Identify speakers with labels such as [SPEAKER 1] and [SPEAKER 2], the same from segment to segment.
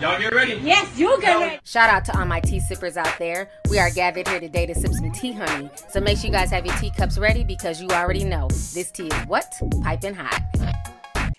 [SPEAKER 1] Y'all get ready. Yes, you get ready. Shout out to all my tea sippers out there. We are gathered here today to sip some tea, honey. So make sure you guys have your teacups ready because you already know this tea is what? Piping hot.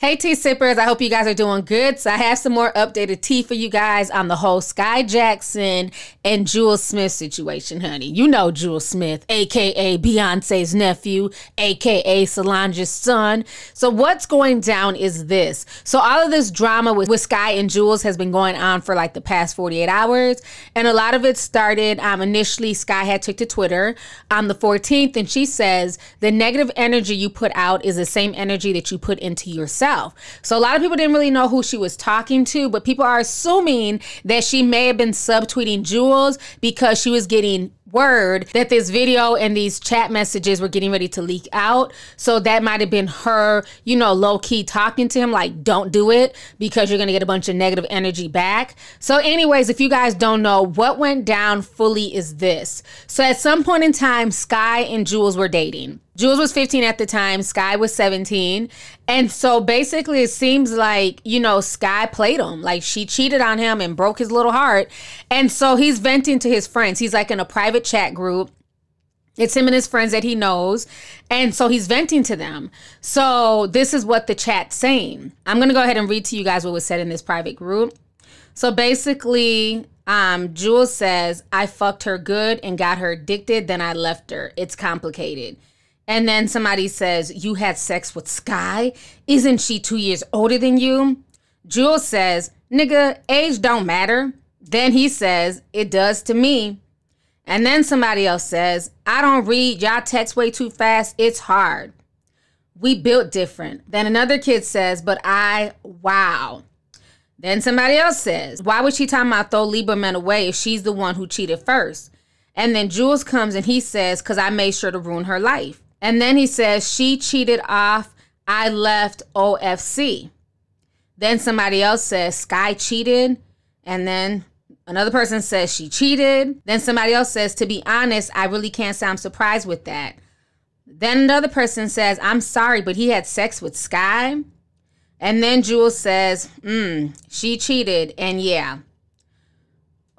[SPEAKER 1] Hey, tea sippers. I hope you guys are doing good. So, I have some more updated tea for you guys on the whole Sky Jackson and Jewel Smith situation, honey. You know Jewel Smith, aka Beyonce's nephew, aka Solange's son. So, what's going down is this. So, all of this drama with, with Sky and Jules has been going on for like the past 48 hours. And a lot of it started um, initially, Sky had took to Twitter on um, the 14th, and she says, The negative energy you put out is the same energy that you put into yourself herself. So a lot of people didn't really know who she was talking to, but people are assuming that she may have been subtweeting Jules because she was getting word that this video and these chat messages were getting ready to leak out. So that might have been her, you know, low key talking to him, like, don't do it because you're going to get a bunch of negative energy back. So, anyways, if you guys don't know, what went down fully is this. So, at some point in time, Sky and Jules were dating. Jules was 15 at the time, Sky was 17. And so basically, it seems like, you know, Sky played him. Like she cheated on him and broke his little heart. And so he's venting to his friends. He's like in a private private chat group. It's him and his friends that he knows. And so he's venting to them. So this is what the chat's saying. I'm going to go ahead and read to you guys what was said in this private group. So basically, um, Jules says, I fucked her good and got her addicted. Then I left her. It's complicated. And then somebody says, You had sex with Sky? Isn't she two years older than you? Jules says, Nigga, age don't matter. Then he says, It does to me. And then somebody else says, I don't read. Y'all text way too fast. It's hard. We built different. Then another kid says, but I, wow. Then somebody else says, why would she talk about throw Liberman away if she's the one who cheated first? And then Jules comes and he says, because I made sure to ruin her life. And then he says, she cheated off. I left OFC. Then somebody else says, Sky cheated. And then Another person says she cheated. Then somebody else says, to be honest, I really can't say I'm surprised with that. Then another person says, I'm sorry, but he had sex with Sky. And then Jewel says, mm, she cheated. And yeah.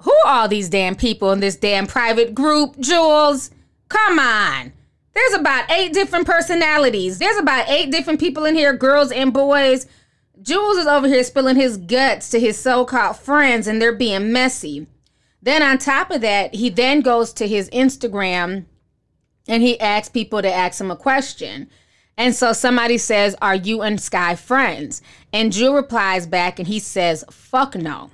[SPEAKER 1] Who are all these damn people in this damn private group, Jules? Come on. There's about eight different personalities. There's about eight different people in here, girls and boys. Jules is over here spilling his guts to his so called friends and they're being messy. Then, on top of that, he then goes to his Instagram and he asks people to ask him a question. And so somebody says, Are you and Sky friends? And Jules replies back and he says, Fuck no.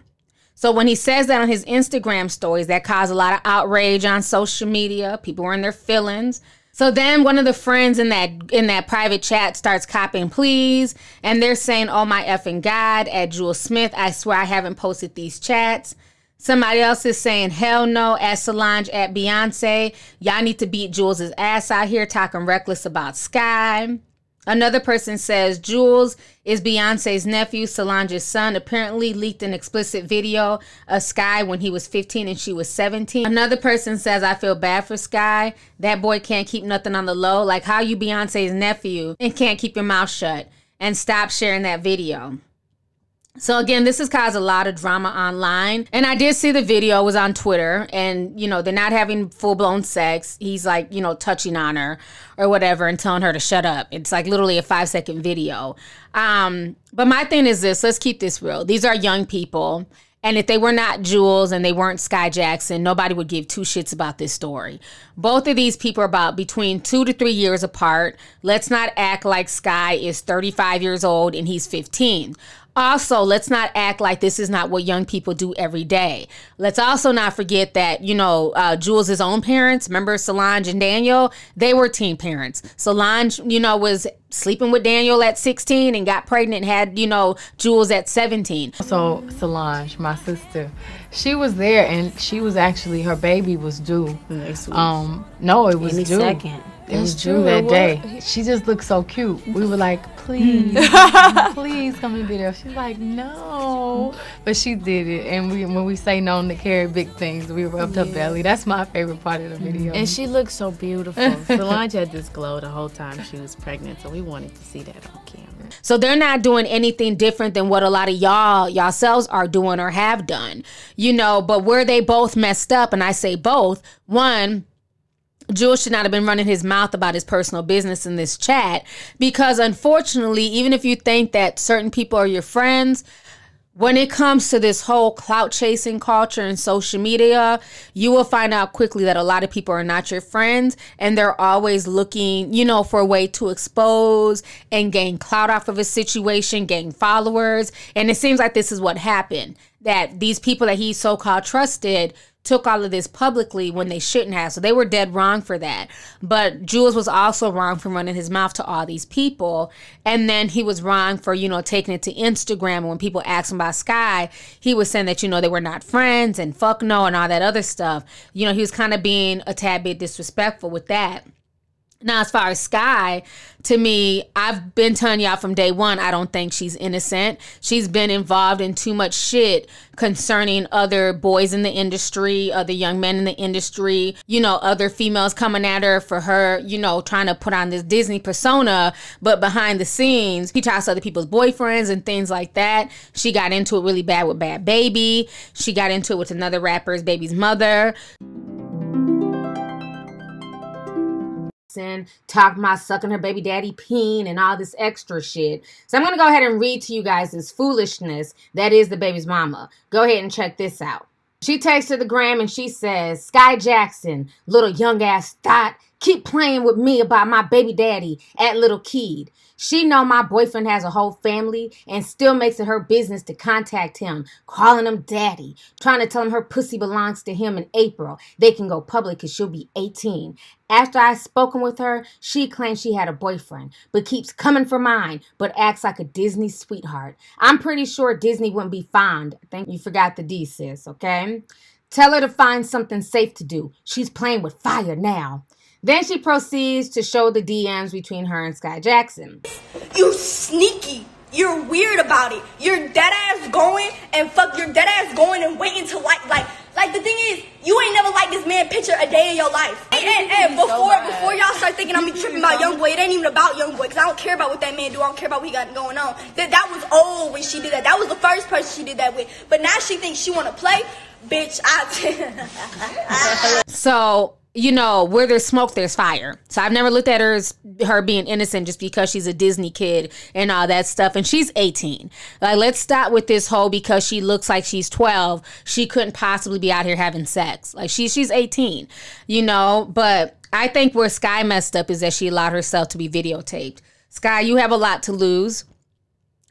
[SPEAKER 1] So when he says that on his Instagram stories, that caused a lot of outrage on social media. People were in their feelings. So then one of the friends in that in that private chat starts copying please and they're saying, Oh my effing God at Jewel Smith. I swear I haven't posted these chats. Somebody else is saying, hell no, at Solange, at Beyonce. Y'all need to beat Jules' ass out here talking reckless about Sky. Another person says Jules is Beyonce's nephew, Solange's son. Apparently leaked an explicit video of Sky when he was 15 and she was 17. Another person says I feel bad for Sky. That boy can't keep nothing on the low. Like how you Beyonce's nephew and can't keep your mouth shut and stop sharing that video. So again, this has caused a lot of drama online. And I did see the video was on Twitter and you know, they're not having full-blown sex. He's like, you know, touching on her or whatever and telling her to shut up. It's like literally a 5-second video. Um, but my thing is this, let's keep this real. These are young people. And if they were not Jules and they weren't Sky Jackson, nobody would give two shits about this story. Both of these people are about between two to three years apart. Let's not act like Sky is 35 years old and he's 15. Also, let's not act like this is not what young people do every day. Let's also not forget that, you know, uh, Jules' own parents, remember Solange and Daniel? They were teen parents. Solange, you know, was sleeping with Daniel at 16 and got pregnant and had, you know, Jules at 17. So, Solange, my sister, she was there, and she was actually her baby was due. Next week. Um, no, it was Any due. Second. It was due true. that day. She just looked so cute. We were like, please, please come and be there. She's like, no but she did it. And we, when we say no to carry big things, we rubbed yeah. her belly. That's my favorite part of the mm-hmm. video. And she looked so beautiful. Solange had this glow the whole time she was pregnant, so we wanted to see that on camera. So they're not doing anything different than what a lot of y'all yourselves are doing or have done, you know. But where they both messed up, and I say both. One. Jules should not have been running his mouth about his personal business in this chat because, unfortunately, even if you think that certain people are your friends, when it comes to this whole clout chasing culture and social media, you will find out quickly that a lot of people are not your friends and they're always looking, you know, for a way to expose and gain clout off of a situation, gain followers. And it seems like this is what happened that these people that he so called trusted took all of this publicly when they shouldn't have. So they were dead wrong for that. But Jules was also wrong for running his mouth to all these people. And then he was wrong for, you know, taking it to Instagram. And when people asked him about Sky, he was saying that, you know, they were not friends and fuck no and all that other stuff. You know, he was kind of being a tad bit disrespectful with that. Now, as far as Sky, to me, I've been telling y'all from day one, I don't think she's innocent. She's been involved in too much shit concerning other boys in the industry, other young men in the industry, you know, other females coming at her for her, you know, trying to put on this Disney persona. But behind the scenes, he talks to other people's boyfriends and things like that. She got into it really bad with Bad Baby. She got into it with another rapper's baby's mother. and talk about sucking her baby daddy peen and all this extra shit. So I'm going to go ahead and read to you guys this foolishness that is the baby's mama. Go ahead and check this out. She takes to the gram and she says, Sky Jackson, little young ass thought Keep playing with me about my baby daddy at Little Kid. She know my boyfriend has a whole family and still makes it her business to contact him, calling him daddy, trying to tell him her pussy belongs to him in April. They can go public because she'll be 18. After I spoken with her, she claims she had a boyfriend, but keeps coming for mine, but acts like a Disney sweetheart. I'm pretty sure Disney wouldn't be fond. I think you forgot the D, sis, okay? Tell her to find something safe to do. She's playing with fire now. Then she proceeds to show the DMs between her and Sky Jackson. You sneaky. You're weird about it. You're dead ass going and fuck you're dead ass going and waiting to like like like the thing is, you ain't never liked this man picture a day in your life. And, and, and before so before y'all start thinking I'm tripping about young boy, it ain't even about young boy, cause I don't care about what that man do. I don't care about what he got going on. That that was old when she did that. That was the first person she did that with. But now she thinks she wanna play, bitch. I. so you know, where there's smoke, there's fire. So I've never looked at her as her being innocent just because she's a Disney kid and all that stuff. And she's 18. Like, let's stop with this whole because she looks like she's 12. She couldn't possibly be out here having sex. Like, she, she's 18, you know? But I think where Sky messed up is that she allowed herself to be videotaped. Sky, you have a lot to lose.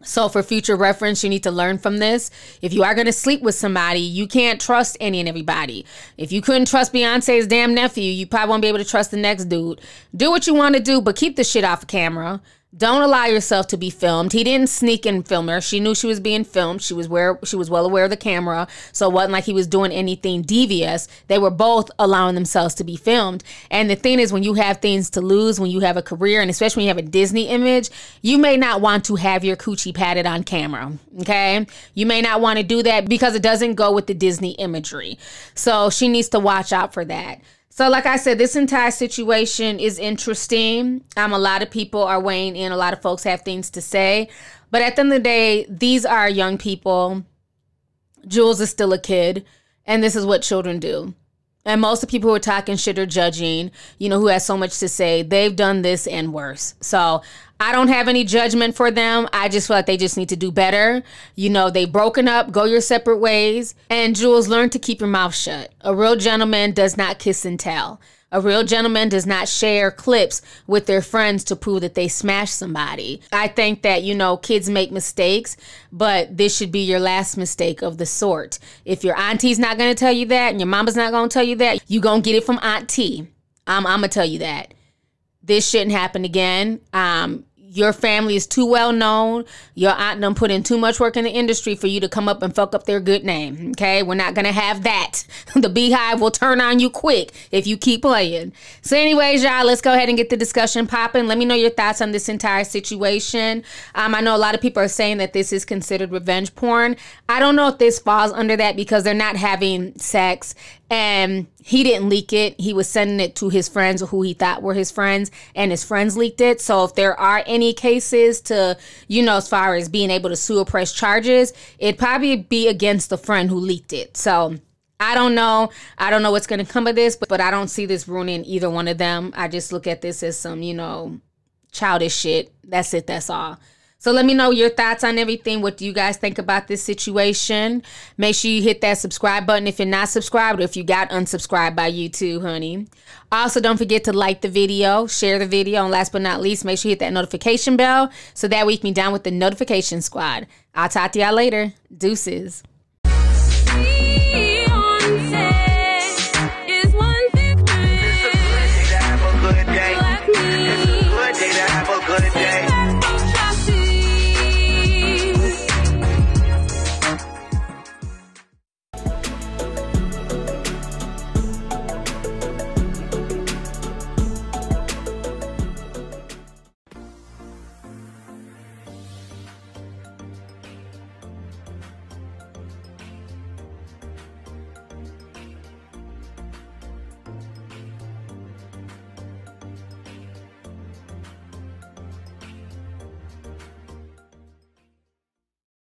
[SPEAKER 1] So, for future reference, you need to learn from this. If you are going to sleep with somebody, you can't trust any and everybody. If you couldn't trust Beyonce's damn nephew, you probably won't be able to trust the next dude. Do what you want to do, but keep the shit off of camera. Don't allow yourself to be filmed. He didn't sneak and film her. She knew she was being filmed. She was where she was well aware of the camera. So it wasn't like he was doing anything devious. They were both allowing themselves to be filmed. And the thing is when you have things to lose, when you have a career, and especially when you have a Disney image, you may not want to have your coochie padded on camera. Okay. You may not want to do that because it doesn't go with the Disney imagery. So she needs to watch out for that. So, like I said, this entire situation is interesting. Um, a lot of people are weighing in, a lot of folks have things to say. But at the end of the day, these are young people. Jules is still a kid, and this is what children do. And most of the people who are talking shit or judging, you know, who has so much to say, they've done this and worse. So I don't have any judgment for them. I just feel like they just need to do better. You know, they've broken up, go your separate ways. And Jules, learn to keep your mouth shut. A real gentleman does not kiss and tell. A real gentleman does not share clips with their friends to prove that they smashed somebody. I think that, you know, kids make mistakes, but this should be your last mistake of the sort. If your auntie's not going to tell you that and your mama's not going to tell you that, you going to get it from auntie. I'm, I'm going to tell you that. This shouldn't happen again. Um, your family is too well known. Your aunt done put in too much work in the industry for you to come up and fuck up their good name. Okay, we're not gonna have that. the beehive will turn on you quick if you keep playing. So, anyways, y'all, let's go ahead and get the discussion popping. Let me know your thoughts on this entire situation. Um, I know a lot of people are saying that this is considered revenge porn. I don't know if this falls under that because they're not having sex and he didn't leak it. He was sending it to his friends or who he thought were his friends, and his friends leaked it. So if there are any cases to, you know, as far as being able to sue or press charges, it'd probably be against the friend who leaked it. So I don't know. I don't know what's going to come of this, but, but I don't see this ruining either one of them. I just look at this as some, you know, childish shit. That's it. That's all. So let me know your thoughts on everything. What do you guys think about this situation? Make sure you hit that subscribe button if you're not subscribed or if you got unsubscribed by YouTube, honey. Also, don't forget to like the video, share the video, and last but not least, make sure you hit that notification bell so that we can be down with the notification squad. I'll talk to y'all later. Deuces.